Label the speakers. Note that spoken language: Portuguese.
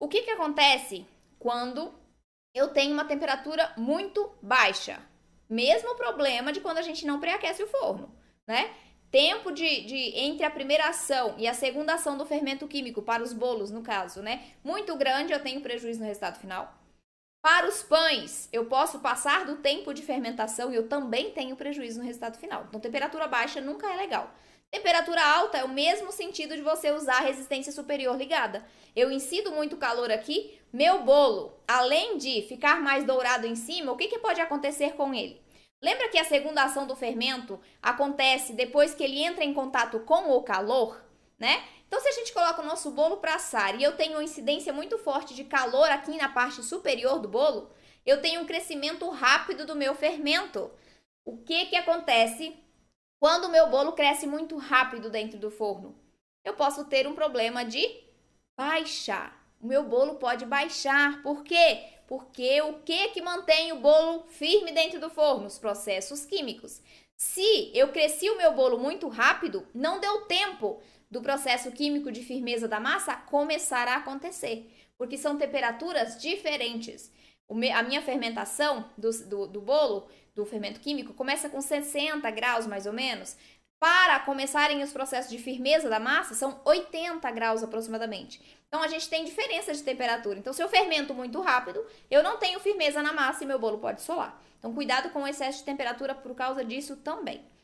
Speaker 1: O que, que acontece quando eu tenho uma temperatura muito baixa? Mesmo problema de quando a gente não pré-aquece o forno, né? Tempo de, de entre a primeira ação e a segunda ação do fermento químico para os bolos, no caso, né? Muito grande, eu tenho prejuízo no resultado final. Para os pães, eu posso passar do tempo de fermentação e eu também tenho prejuízo no resultado final. Então, temperatura baixa nunca é legal. Temperatura alta é o mesmo sentido de você usar a resistência superior ligada. Eu incido muito calor aqui, meu bolo, além de ficar mais dourado em cima, o que, que pode acontecer com ele? Lembra que a segunda ação do fermento acontece depois que ele entra em contato com o calor? né? Então, se a gente coloca o nosso bolo para assar e eu tenho uma incidência muito forte de calor aqui na parte superior do bolo, eu tenho um crescimento rápido do meu fermento. O que que acontece quando o meu bolo cresce muito rápido dentro do forno? Eu posso ter um problema de baixar. O meu bolo pode baixar. Por quê? Porque o que que mantém o bolo firme dentro do forno? Os processos químicos. Se eu cresci o meu bolo muito rápido, não deu tempo do processo químico de firmeza da massa começar a acontecer, porque são temperaturas diferentes. a minha fermentação do, do, do bolo, do fermento químico, começa com 60 graus mais ou menos, para começarem os processos de firmeza da massa, são 80 graus aproximadamente. Então a gente tem diferença de temperatura. Então, se eu fermento muito rápido, eu não tenho firmeza na massa e meu bolo pode solar. Então, cuidado com o excesso de temperatura por causa disso também.